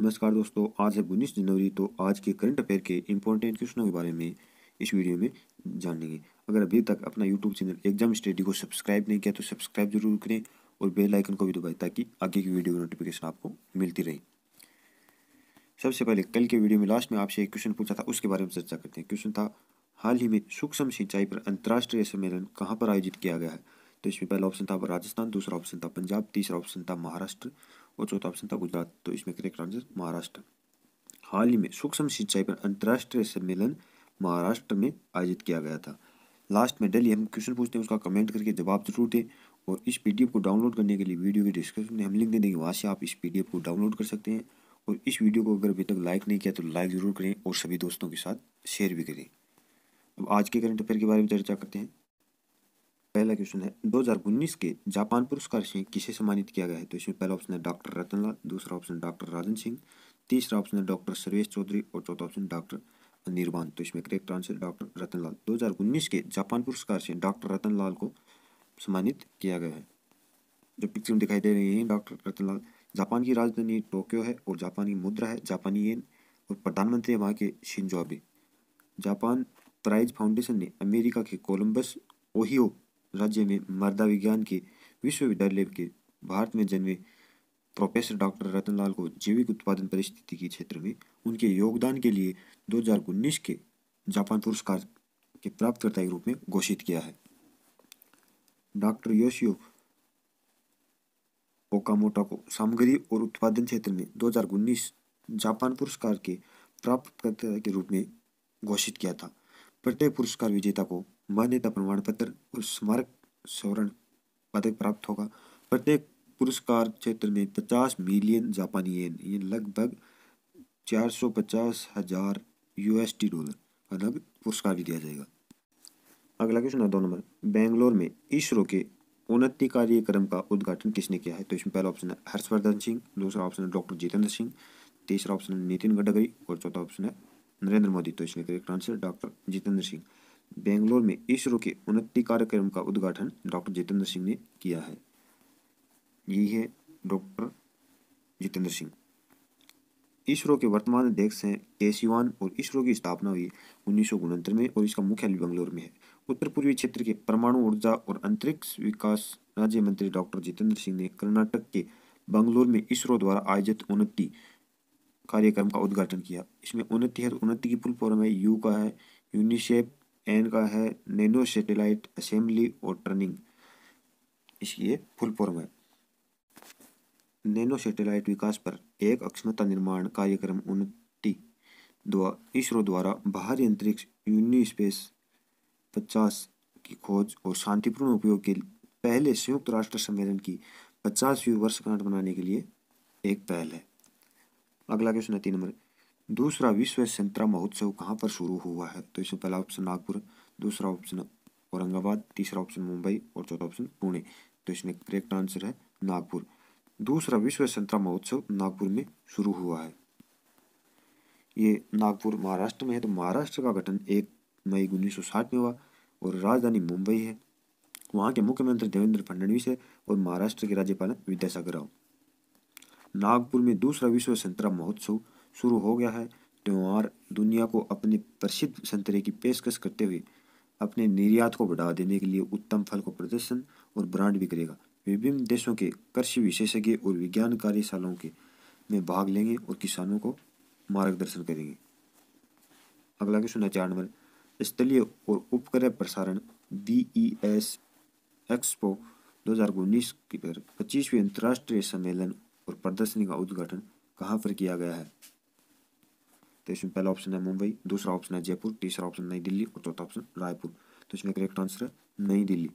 नमस्कार दोस्तों आज है उन्नीस जनवरी तो आज के करंट अफेयर के इंपॉर्टेंट क्वेश्चनों के बारे में इस वीडियो में जानेंगे अगर अभी तक अपना यूट्यूब चैनल एग्जाम स्टडी को सब्सक्राइब नहीं किया तो सब्सक्राइब जरूर करें और बेल आइकन को भी दबाएं ताकि आगे की वीडियो की नोटिफिकेशन आपको मिलती रहे सबसे पहले कल के वीडियो में लास्ट में आपसे एक क्वेश्चन पूछा था उसके बारे में चर्चा करते हैं क्वेश्चन था हाल ही में सूक्ष्म सिंचाई पर अंतर्राष्ट्रीय सम्मेलन कहाँ पर आयोजित किया गया है तो इसमें पहला ऑप्शन था राजस्थान दूसरा ऑप्शन था पंजाब तीसरा ऑप्शन था महाराष्ट्र और चौथा ऑप्शन था गुजरात तो इसमें करेक्ट आंसर महाराष्ट्र हाल ही में सूक्ष्म सिंचाई पर अंतर्राष्ट्रीय सम्मेलन महाराष्ट्र में आयोजित किया गया था लास्ट में डेली हम क्वेश्चन पूछते हैं उसका कमेंट करके जवाब जरूर दें और इस पी को डाउनलोड करने के लिए वीडियो के डिस्क्रिप्शन में हम लिंक दे देंगे वहाँ से आप इस पी को डाउनलोड कर सकते हैं और इस वीडियो को अगर अभी तक लाइक नहीं किया तो लाइक ज़रूर करें और सभी दोस्तों के साथ शेयर भी करें अब आज के करंट अफेयर के बारे में चर्चा करते हैं पहला क्वेश्चन है 2019 के जापान पुरस्कार से किसे सम्मानित किया गया है तो इसमें पहला ऑप्शन है डॉक्टर रतनलाल दूसरा ऑप्शन डॉक्टर राजन सिंह तीसरा ऑप्शन है डॉक्टर सर्वेश चौधरी और चौथा ऑप्शन डॉक्टर निर्वाण तो इसमें करेक्ट आंसर डॉक्टर रतनलाल 2019 के जापान पुरस्कार से डॉक्टर रतनलाल को सम्मानित किया गया है जो पिक्चर में दिखाई दे रही है डॉक्टर रतनलाल जापान की राजधानी टोक्यो है और जापानी मुद्रा है जापानी येन और प्रधानमंत्री है वहाँ के Shinzo Abe Japan Prize Foundation ने अमेरिका के कोलंबस ओहियो राज्य में मृदा विज्ञान के विश्वविद्यालय के भारत में जन्मे प्रोफेसर डॉक्टर रतनलाल को जैविक उत्पादन परिस्थिति के क्षेत्र में उनके योगदान के लिए दो के जापान पुरस्कार के प्राप्तकर्ता के रूप में घोषित किया है डॉक्टर योशियो ओकामोटा को सामग्री और उत्पादन क्षेत्र में दो जापान पुरस्कार के प्राप्तकर्ता के रूप में घोषित किया था प्रत्येक पुरस्कार विजेता को मान्यता प्रमाण पत्र और स्मारक स्वर्ण पदक प्राप्त होगा प्रत्येक पुरस्कार क्षेत्र में पचास मिलियन जापानी येन ये लगभग चार सौ पचास हजार यूएसटी डॉलर मतलब पुरस्कार भी दिया जाएगा अगला क्वेश्चन है दो नंबर बेंगलोर में इसरो के उन्नति कार्यक्रम का उद्घाटन किसने किया है तो इसमें पहला ऑप्शन है हर्षवर्धन सिंह दूसरा ऑप्शन है डॉक्टर जितेंद्र सिंह तीसरा ऑप्शन है नितिन गडकरी और चौथा ऑप्शन है नरेंद्र मोदी तो इसमें correct answer doctor Jitendra Singh Bangalore में इसरो के उन्नति कार्यक्रम का उद्घाटन डॉक्टर जितेंद्र सिंह ने किया है यही है डॉक्टर जितेंद्र सिंह इसरो के वर्तमान अध्यक्ष हैं के सीवान और इसरो की स्थापना हुई उन्नीस में और इसका मुख्यालय बेंगलोर में है उत्तर पूर्वी क्षेत्र के परमाणु ऊर्जा और अंतरिक्ष विकास राज्य मंत्री डॉक्टर जितेंद्र सिंह ने कर्नाटक के बंगलोर में इसरो द्वारा आयोजित उन्नति कार्यक्रम का उद्घाटन किया इसमें उन्नति है उन्नति की पुल फॉर्म है यू का है यूनिसेफ एन का है नैनो सेटेलाइट असेंबली और टर्निंग इसकी ये फुल फॉर्म है नैनो सेटेलाइट विकास पर एक अक्षमता निर्माण कार्यक्रम उन्नति द्वा इसरो द्वारा बाहरी अंतरिक्ष यूनि स्पेस पचास की खोज और शांतिपूर्ण उपयोग के पहले संयुक्त राष्ट्र सम्मेलन की पचासवीं वर्षगांठ मनाने के लिए एक पहल है अगला क्वेश्चन है तीन नंबर दूसरा विश्व संतरा महोत्सव कहाँ पर शुरू हुआ है तो इसमें पहला ऑप्शन नागपुर दूसरा ऑप्शन औरंगाबाद तीसरा ऑप्शन मुंबई और चौथा ऑप्शन पुणे तो इसमें करेक्ट आंसर है नागपुर दूसरा विश्व संतरा महोत्सव नागपुर में शुरू हुआ है ये नागपुर महाराष्ट्र में है तो महाराष्ट्र का गठन एक मई उन्नीस में हुआ और राजधानी मुंबई है वहाँ के मुख्यमंत्री देवेंद्र फडणवीस है और महाराष्ट्र के राज्यपाल विद्यासागर राव नागपुर में दूसरा विश्व संतरा महोत्सव शुरू हो गया है त्यौहार दुनिया को अपने प्रसिद्ध संतरे की पेशकश करते हुए अपने निर्यात को बढ़ावा देने के लिए उत्तम फल को प्रदर्शन और ब्रांड भी करेगा विभिन्न देशों के कृषि विशेषज्ञ और विज्ञान कार्यशालाओं के में भाग लेंगे और किसानों को मार्गदर्शन करेंगे अगला क्वेश्चन है चार नंबर स्थलीय और उपग्रह प्रसारण बी ई एस एक्सपो दो हज़ार उन्नीस की पच्चीसवीं अंतर्राष्ट्रीय सम्मेलन और प्रदर्शनी का उद्घाटन कहाँ पर किया गया है तो इसमें पहला ऑप्शन है मुंबई दूसरा ऑप्शन है जयपुर तीसरा ऑप्शन नई दिल्ली और चौथा ऑप्शन रायपुर तो इसमें करेक्ट आंसर है नई दिल्ली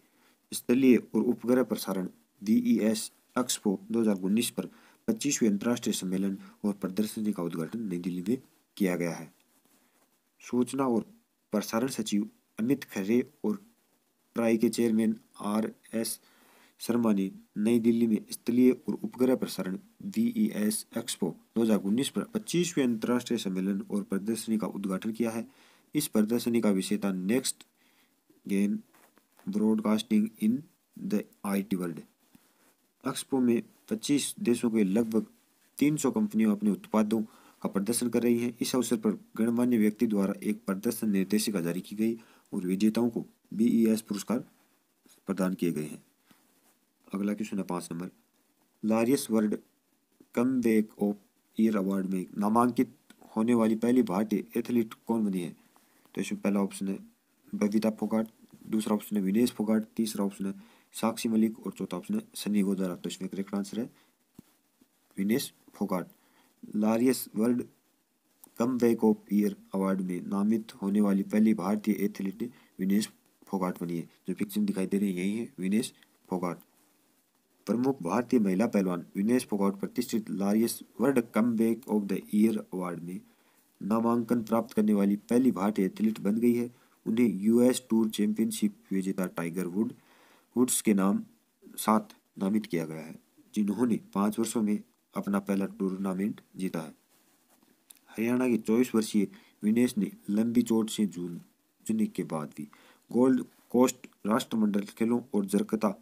स्थलीय और उपग्रह प्रसारण डी ई एस एक्सपो दो हजार उन्नीस पर पच्चीसवें अंतर्राष्ट्रीय सम्मेलन और प्रदर्शनी का उद्घाटन नई दिल्ली में किया गया है सूचना और प्रसारण सचिव अमित खरे और ट्राई के चेयरमैन आर एस शर्मा ने नई दिल्ली में स्थलीय और उपग्रह प्रसारण वी ई एस एक्सपो दो हजार उन्नीस पर पच्चीसवें अंतर्राष्ट्रीय सम्मेलन और प्रदर्शनी का उद्घाटन किया है इस प्रदर्शनी का विषय था next gen broadcasting in the IT world expo में 25 देशों के लगभग 300 कंपनियां अपने उत्पादों का प्रदर्शन कर रही हैं इस अवसर पर गणमान्य व्यक्ति द्वारा एक प्रदर्शन निर्देशिका जारी की गई और विजेताओं को बी पुरस्कार प्रदान किए गए हैं अगला क्वेश्चन है पाँच number Laureus world comeback of year award में नामांकित होने वाली पहली भारतीय एथलीट कौन बनी है तो इसमें पहला ऑप्शन है बबीता फोगाट दूसरा ऑप्शन है विनेश फोगाट तीसरा ऑप्शन है साक्षी मलिक और चौथा ऑप्शन है सनी गोदारा तो इसमें करेक्ट आंसर है Vinesh Phogat Laureus world comeback of year award में नामित होने वाली पहली भारतीय एथलीट विनेश फोगाट बनी है जो पिक्चर दिखाई दे रही है यही है विनेश फोगाट प्रमुख भारतीय महिला पहलवान विनेश फोगाट प्रतिष्ठित Laureus world comeback of the year award में नामांकन प्राप्त करने वाली पहली भारतीय एथलीट बन गई है उन्हें यूएस टूर चैंपियनशिप विजेता टाइगर वुड वुड्स के नाम साथ नामित किया गया है जिन्होंने पाँच वर्षों में अपना पहला टूर्नामेंट जीता है हरियाणा के चौबीस वर्षीय विनेश ने लंबी चोट से जून जूने के बाद भी गोल्ड कोस्ट राष्ट्रमंडल खेलों और जरकता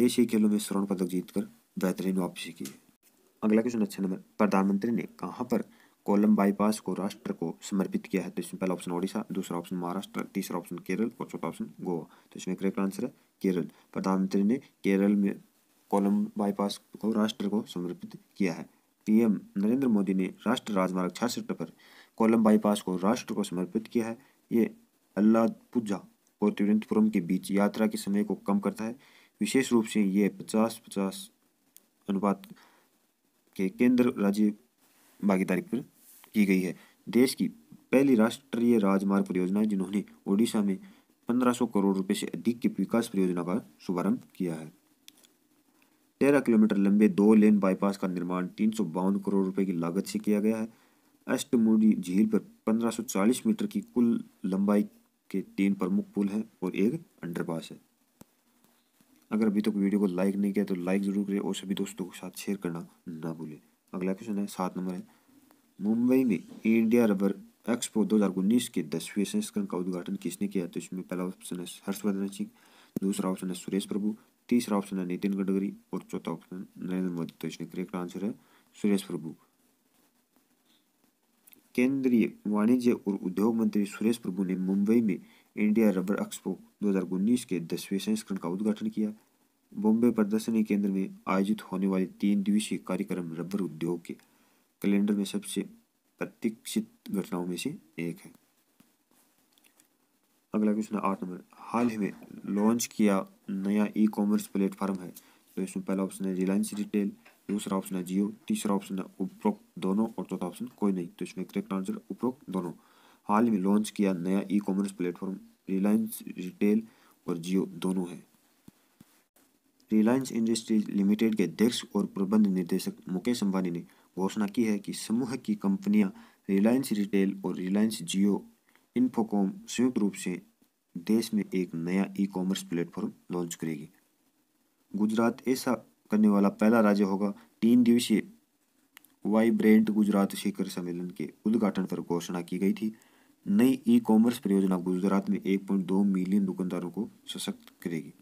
एशियाई खेलों में स्वर्ण पदक जीतकर बेहतरीन वापसी की है अगला क्वेश्चन अच्छा नंबर प्रधानमंत्री ने कहाँ पर कोलम बाईपास को राष्ट्र को समर्पित किया है तो इसमें पहला ऑप्शन ओडिशा दूसरा ऑप्शन महाराष्ट्र तीसरा ऑप्शन केरल और चौथा ऑप्शन गोवा तो इसमें करेक्ट आंसर है केरल प्रधानमंत्री ने केरल में कोलम बाईपास को राष्ट्र को समर्पित किया है पीएम नरेंद्र मोदी ने राष्ट्र राजमार्ग छियासठ पर कोलम बाईपास को राष्ट्र को समर्पित किया है ये अल्लाह पूजा और तिरुवनंतपुरम के बीच यात्रा के समय को कम करता है विशेष रूप से ये पचास पचास अनुपात के केंद्र राज्य भागीदारी पर की गई है देश की पहली राष्ट्रीय राजमार्ग परियोजना जिन्होंने ओडिशा में पंद्रह सौ करोड़ रुपए से अधिक की विकास परियोजना का शुभारंभ किया है तेरह किलोमीटर लंबे दो लेन बाईपास का निर्माण तीन सौ बावन करोड़ रुपए की लागत से किया गया है अष्टमुडी झील पर पंद्रह सौ चालीस मीटर की कुल लंबाई के तीन प्रमुख पुल हैं और एक अंडरपास है अगर अभी तक तो वीडियो को लाइक नहीं किया तो लाइक ज़रूर करें और सभी दोस्तों के साथ शेयर करना ना भूलें अगला क्वेश्चन है सात नंबर है मुंबई में इंडिया रबर एक्सपो उन्नीस के दसवें संस्करण का उद्घाटन किसने किया तो इसमें पहला ऑप्शन है हर्षवर्धन सिंह दूसरा ऑप्शन है सुरेश प्रभु तीसरा ऑप्शन है नितिन गडकरी और चौथा ऑप्शन नरेंद्र मोदी तो इसमें करेक्ट आंसर है सुरेश प्रभु केंद्रीय वाणिज्य और उद्योग मंत्री सुरेश प्रभु ने मुंबई में इंडिया रबर एक्सपो 2019 के दसवें संस्करण का उद्घाटन किया बॉम्बे प्रदर्शनी केंद्र में आयोजित होने वाले तीन दिवसीय कार्यक्रम रबर उद्योग के कैलेंडर में सबसे प्रतीक्षित घटनाओं में से एक है अगला क्वेश्चन आठ नंबर हाल ही में लॉन्च किया नया ई कॉमर्स प्लेटफॉर्म है तो इसमें पहला ऑप्शन है रिलायंस रिटेल दूसरा ऑप्शन है जियो तीसरा ऑप्शन है उपरोक्त दोनों और चौथा ऑप्शन कोई नहीं तो इसमें करेक्ट आंसर उपरोक्त दोनों हाल में लॉन्च किया नया e commerce platform Reliance retail और जियो दोनों है रिलायंस इंडस्ट्रीज लिमिटेड के अध्यक्ष और प्रबंध निदेशक मुकेश अंबानी ने घोषणा की है कि समूह की कंपनियां रिलायंस रिटेल और रिलायंस जियो इन्फोकॉम संयुक्त रूप से देश में एक नया ई कॉमर्स प्लेटफॉर्म लॉन्च करेगी गुजरात ऐसा करने वाला पहला राज्य होगा तीन दिवसीय वाइब्रेंट गुजरात शिखर सम्मेलन के उद्घाटन पर घोषणा की गई थी नई ई कॉमर्स परियोजना गुजरात में 1.2 मिलियन दुकानदारों को सशक्त करेगी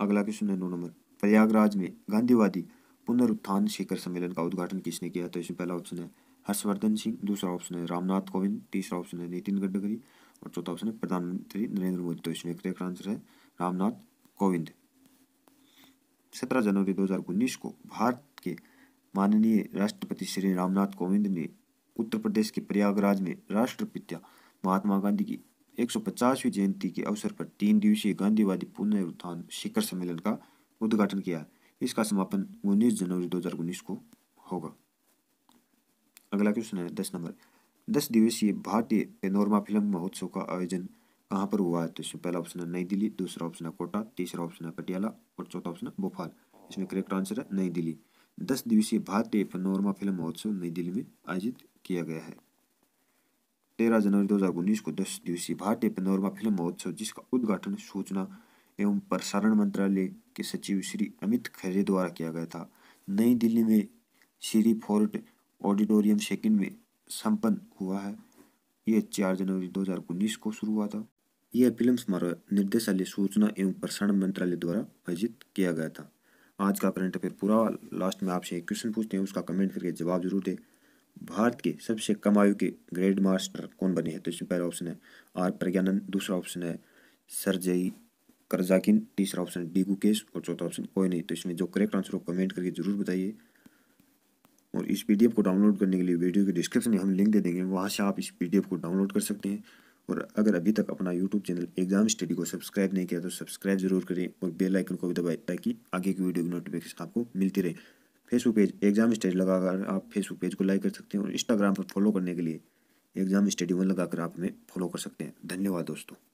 अगला क्वेश्चन है नौ नंबर प्रयागराज में गांधीवादी पुनरुत्थान शिखर सम्मेलन का उद्घाटन किसने किया तो इसमें पहला ऑप्शन है हर्षवर्धन सिंह दूसरा ऑप्शन है रामनाथ कोविंद तीसरा ऑप्शन है नितिन गडकरी और चौथा ऑप्शन है प्रधानमंत्री नरेंद्र मोदी तो इसमें करेक्ट तो आंसर है रामनाथ कोविंद सत्रह जनवरी दो को भारत के माननीय राष्ट्रपति श्री रामनाथ कोविंद ने उत्तर प्रदेश के प्रयागराज में राष्ट्रपिता महात्मा गांधी की 150वीं जयंती के अवसर पर तीन दिवसीय गांधीवादी पुनरुत्थान शिखर सम्मेलन का उद्घाटन किया है इसका समापन उन्नीस जनवरी दो को होगा अगला क्वेश्चन है दस नंबर दस दिवसीय भारतीय पेनोरमा फिल्म महोत्सव का आयोजन कहाँ पर हुआ है तो इसमें पहला ऑप्शन है नई दिल्ली दूसरा ऑप्शन है कोटा तीसरा ऑप्शन है पटियाला और चौथा ऑप्शन है भोपाल इसमें करेक्ट आंसर है नई दिल्ली दस दिवसीय भारतीय पनोरमा फिल्म महोत्सव नई दिल्ली में आयोजित किया गया है तेरह जनवरी दो को दस दिवसीय भारतीय पनोरमा फिल्म महोत्सव जिसका उद्घाटन सूचना एवं प्रसारण मंत्रालय के सचिव श्री अमित खरे द्वारा किया गया था नई दिल्ली में श्री फोर्ट ऑडिटोरियम सेकंड में संपन्न हुआ है यह चार जनवरी उन्नीस को शुरू हुआ था यह फिल्म समारोह निर्देशालय सूचना एवं प्रसारण मंत्रालय द्वारा आयोजित किया गया था आज का करंट अफेयर पूरा लास्ट में आपसे एक क्वेश्चन पूछते हैं उसका कमेंट करके जवाब जरूर दें भारत के सबसे कम आयु के ग्रेड मास्टर कौन बने हैं तो इसमें पहला ऑप्शन है आर प्रज्ञानंद दूसरा ऑप्शन है सरजई करजाकिन तीसरा ऑप्शन है डी गुकेश और चौथा ऑप्शन कोई नहीं तो इसमें जो करेक्ट आंसर हो कमेंट करके जरूर बताइए और इस पी को डाउनलोड करने के लिए वीडियो के डिस्क्रिप्शन में हम लिंक दे देंगे वहाँ से आप इस पी को डाउनलोड कर सकते हैं और अगर अभी तक अपना यूट्यूब चैनल एग्जाम स्टडी को सब्सक्राइब नहीं किया तो सब्सक्राइब जरूर करें और बेल आइकन को भी दबाएं ताकि आगे की वीडियो की नोटिफिकेशन आपको मिलती रहे फेसबुक पेज एग्जाम स्टडी लगाकर आप फेसबुक पेज को लाइक कर सकते हैं और इंस्टाग्राम पर फॉलो करने के लिए एग्जाम स्टडी वन लगाकर आप हमें फॉलो कर सकते हैं धन्यवाद दोस्तों